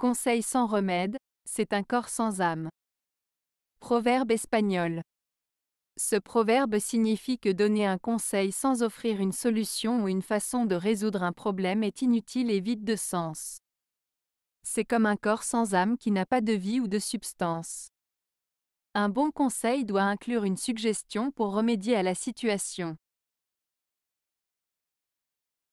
Conseil sans remède, c'est un corps sans âme. Proverbe espagnol. Ce proverbe signifie que donner un conseil sans offrir une solution ou une façon de résoudre un problème est inutile et vide de sens. C'est comme un corps sans âme qui n'a pas de vie ou de substance. Un bon conseil doit inclure une suggestion pour remédier à la situation.